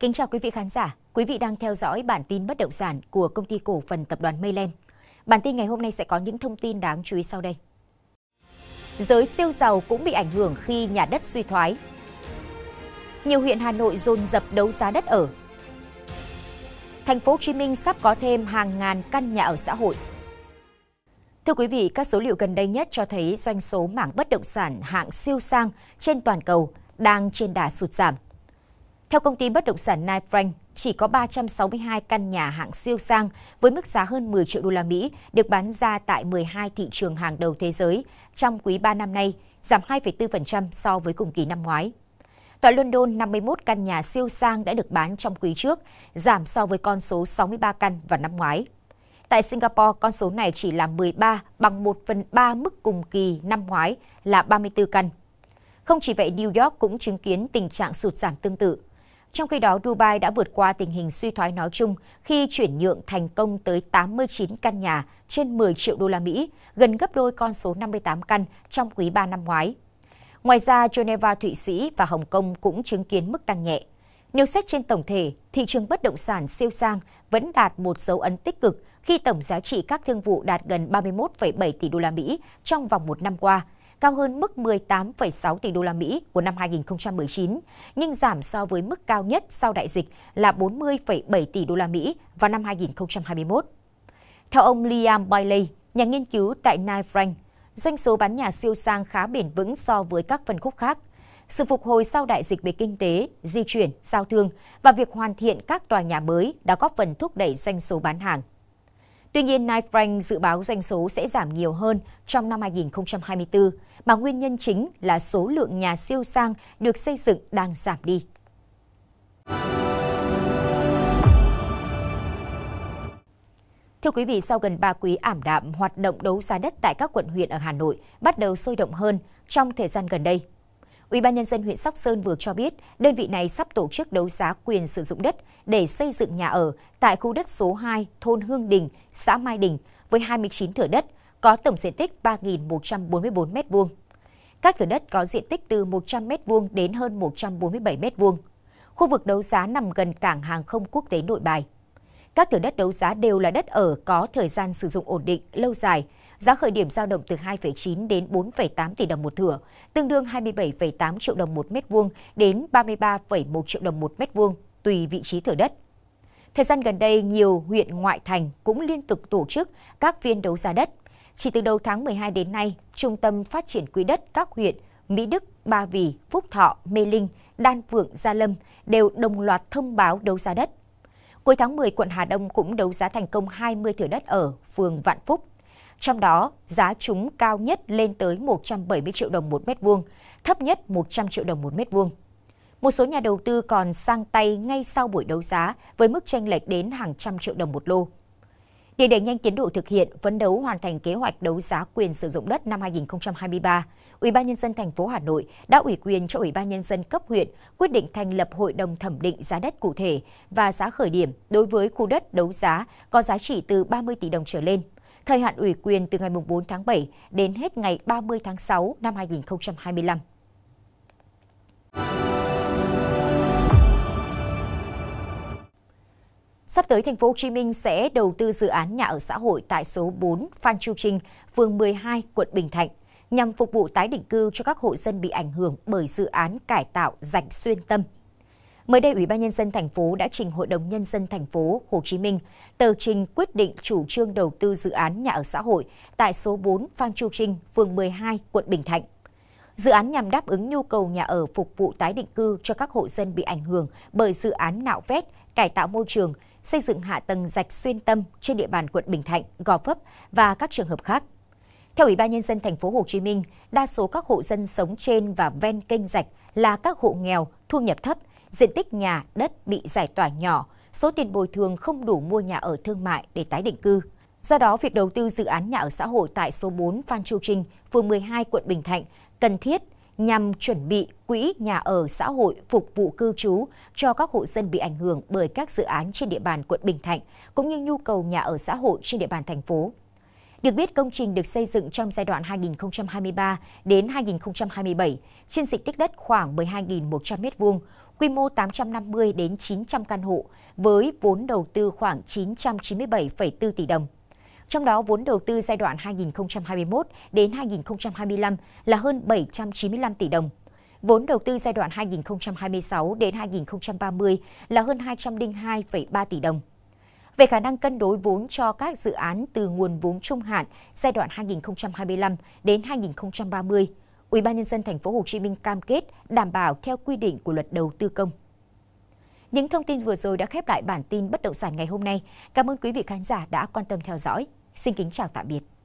Kính chào quý vị khán giả, quý vị đang theo dõi bản tin bất động sản của công ty cổ phần tập đoàn Mayland. Bản tin ngày hôm nay sẽ có những thông tin đáng chú ý sau đây. Giới siêu giàu cũng bị ảnh hưởng khi nhà đất suy thoái. Nhiều huyện Hà Nội dồn dập đấu giá đất ở. Thành phố Hồ Chí Minh sắp có thêm hàng ngàn căn nhà ở xã hội. Thưa quý vị, các số liệu gần đây nhất cho thấy doanh số mảng bất động sản hạng siêu sang trên toàn cầu đang trên đà sụt giảm. Theo công ty bất động sản Knight Frank, chỉ có 362 căn nhà hạng siêu sang với mức giá hơn 10 triệu đô la Mỹ được bán ra tại 12 thị trường hàng đầu thế giới trong quý 3 năm nay, giảm 2,4% so với cùng kỳ năm ngoái. Tại London, 51 căn nhà siêu sang đã được bán trong quý trước, giảm so với con số 63 căn vào năm ngoái. Tại Singapore, con số này chỉ là 13 bằng 1 phần 3 mức cùng kỳ năm ngoái là 34 căn. Không chỉ vậy, New York cũng chứng kiến tình trạng sụt giảm tương tự. Trong khi đó, Dubai đã vượt qua tình hình suy thoái nói chung khi chuyển nhượng thành công tới 89 căn nhà trên 10 triệu đô la Mỹ, gần gấp đôi con số 58 căn trong quý 3 năm ngoái. Ngoài ra, Geneva, Thụy Sĩ và Hồng Kông cũng chứng kiến mức tăng nhẹ. Nếu xét trên tổng thể, thị trường bất động sản siêu sang vẫn đạt một dấu ấn tích cực khi tổng giá trị các thương vụ đạt gần 31,7 tỷ đô la Mỹ trong vòng một năm qua, cao hơn mức 18,6 tỷ đô la Mỹ của năm 2019, nhưng giảm so với mức cao nhất sau đại dịch là 40,7 tỷ đô la Mỹ vào năm 2021. Theo ông Liam Bailey, nhà nghiên cứu tại Knight Frank, doanh số bán nhà siêu sang khá bền vững so với các phân khúc khác. Sự phục hồi sau đại dịch về kinh tế, di chuyển, giao thương và việc hoàn thiện các tòa nhà mới đã góp phần thúc đẩy doanh số bán hàng. Tuy nhiên, Knight Frank dự báo doanh số sẽ giảm nhiều hơn trong năm 2024, mà nguyên nhân chính là số lượng nhà siêu sang được xây dựng đang giảm đi. Thưa quý vị, sau gần 3 quý ảm đạm, hoạt động đấu giá đất tại các quận huyện ở Hà Nội bắt đầu sôi động hơn trong thời gian gần đây. Ủy ban nhân dân huyện Sóc Sơn vừa cho biết, đơn vị này sắp tổ chức đấu giá quyền sử dụng đất để xây dựng nhà ở tại khu đất số 2 thôn Hương Đình, xã Mai Đình với 29 thửa đất có tổng diện tích 3.144 m2. Các thửa đất có diện tích từ 100 m2 đến hơn 147 m2. Khu vực đấu giá nằm gần cảng hàng không quốc tế Nội Bài. Các thửa đất đấu giá đều là đất ở có thời gian sử dụng ổn định, lâu dài, Giá khởi điểm giao động từ 2,9 đến 4,8 tỷ đồng một thửa, tương đương 27,8 triệu đồng một mét vuông đến 33,1 triệu đồng một mét vuông, tùy vị trí thửa đất. Thời gian gần đây, nhiều huyện ngoại thành cũng liên tục tổ chức các phiên đấu giá đất. Chỉ từ đầu tháng 12 đến nay, Trung tâm Phát triển Quỹ đất các huyện Mỹ Đức, Ba Vì, Phúc Thọ, Mê Linh, Đan Phượng, Gia Lâm đều đồng loạt thông báo đấu giá đất. Cuối tháng 10, quận Hà Đông cũng đấu giá thành công 20 thửa đất ở phường Vạn Phúc, trong đó giá chúng cao nhất lên tới 170 triệu đồng một mét vuông, thấp nhất 100 triệu đồng một mét vuông. Một số nhà đầu tư còn sang tay ngay sau buổi đấu giá với mức tranh lệch đến hàng trăm triệu đồng một lô. Để đẩy nhanh tiến độ thực hiện, phấn đấu hoàn thành kế hoạch đấu giá quyền sử dụng đất năm 2023, Ủy ban nhân dân thành phố Hà Nội đã ủy quyền cho Ủy ban nhân dân cấp huyện quyết định thành lập hội đồng thẩm định giá đất cụ thể và giá khởi điểm đối với khu đất đấu giá có giá trị từ 30 tỷ đồng trở lên thời hạn ủy quyền từ ngày 4 tháng 7 đến hết ngày 30 tháng 6 năm 2025. Sắp tới, thành phố Hồ Chí Minh sẽ đầu tư dự án nhà ở xã hội tại số 4 Phan Chu Trinh, phường 12, quận Bình Thạnh, nhằm phục vụ tái định cư cho các hộ dân bị ảnh hưởng bởi dự án cải tạo rạch xuyên tâm mới đây Ủy ban nhân dân thành phố đã trình Hội đồng nhân dân thành phố Hồ Chí Minh tờ trình quyết định chủ trương đầu tư dự án nhà ở xã hội tại số 4 Phan Chu Trinh, phường 12, quận Bình Thạnh. Dự án nhằm đáp ứng nhu cầu nhà ở phục vụ tái định cư cho các hộ dân bị ảnh hưởng bởi dự án nạo vét, cải tạo môi trường, xây dựng hạ tầng rạch xuyên tâm trên địa bàn quận Bình Thạnh, Gò Vấp và các trường hợp khác. Theo Ủy ban nhân dân thành phố Hồ Chí Minh, đa số các hộ dân sống trên và ven kênh rạch là các hộ nghèo, thu nhập thấp, diện tích nhà, đất bị giải tỏa nhỏ, số tiền bồi thường không đủ mua nhà ở thương mại để tái định cư. Do đó, việc đầu tư dự án nhà ở xã hội tại số 4 Phan Chu Trinh, phường 12, quận Bình Thạnh cần thiết nhằm chuẩn bị quỹ nhà ở xã hội phục vụ cư trú cho các hộ dân bị ảnh hưởng bởi các dự án trên địa bàn quận Bình Thạnh, cũng như nhu cầu nhà ở xã hội trên địa bàn thành phố. Được biết, công trình được xây dựng trong giai đoạn 2023 đến 2027 trên diện tích đất khoảng 12.100 m2, quy mô 850 đến 900 căn hộ với vốn đầu tư khoảng 997,4 tỷ đồng. Trong đó vốn đầu tư giai đoạn 2021 đến 2025 là hơn 795 tỷ đồng. Vốn đầu tư giai đoạn 2026 đến 2030 là hơn 202,3 tỷ đồng về khả năng cân đối vốn cho các dự án từ nguồn vốn trung hạn giai đoạn 2025 đến 2030 Ủy ban Nhân dân thành phố Hồ Chí Minh cam kết đảm bảo theo quy định của luật đầu tư công. Những thông tin vừa rồi đã khép lại bản tin bất động sản ngày hôm nay. Cảm ơn quý vị khán giả đã quan tâm theo dõi. Xin kính chào tạm biệt.